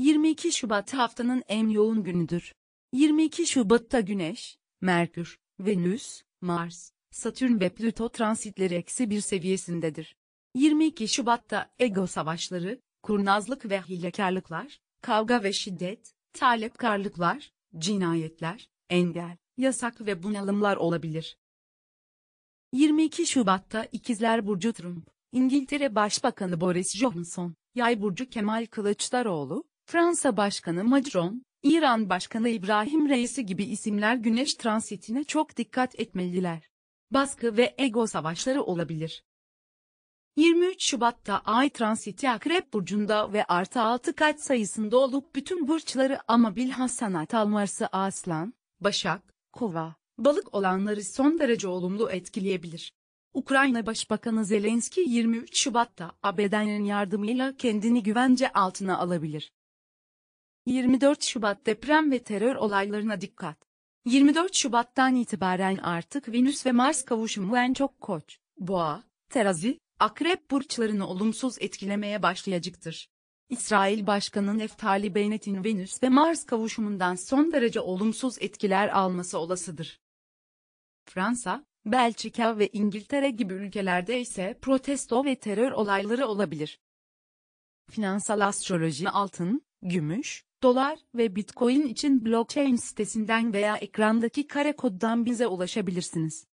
22 Şubat haftanın en yoğun günüdür. 22 Şubat'ta Güneş, Merkür, Venüs, Mars, Satürn ve Plüto transitleri eksi bir seviyesindedir. 22 Şubat'ta ego savaşları, kurnazlık ve hilekarlıklar, kavga ve şiddet, talepkarlıklar, cinayetler, engel, yasak ve bunalımlar olabilir. 22 Şubat'ta İkizler Burcu Trump, İngiltere Başbakanı Boris Johnson, Yay Burcu Kemal Kılıçdaroğlu, Fransa Başkanı Macron, İran Başkanı İbrahim Reisi gibi isimler güneş transitine çok dikkat etmeliler. Baskı ve ego savaşları olabilir. 23 Şubat'ta Ay transiti Akrep Burcu'nda ve artı 6 kaç sayısında olup bütün burçları ama bilhassa natal Mars'ı Aslan, Başak, Kova, Balık olanları son derece olumlu etkileyebilir. Ukrayna Başbakanı Zelenski 23 Şubat'ta ABD'nin yardımıyla kendini güvence altına alabilir. 24 Şubat deprem ve terör olaylarına dikkat. 24 Şubat'tan itibaren artık Venüs ve Mars kavuşumu en çok koç, boğa, terazi, akrep burçlarını olumsuz etkilemeye başlayacaktır. İsrail Başkanı Neftali Bennett'in Venüs ve Mars kavuşumundan son derece olumsuz etkiler alması olasıdır. Fransa, Belçika ve İngiltere gibi ülkelerde ise protesto ve terör olayları olabilir. Finansal astroloji altın, gümüş, dolar ve bitcoin için blockchain sitesinden veya ekrandaki kare koddan bize ulaşabilirsiniz.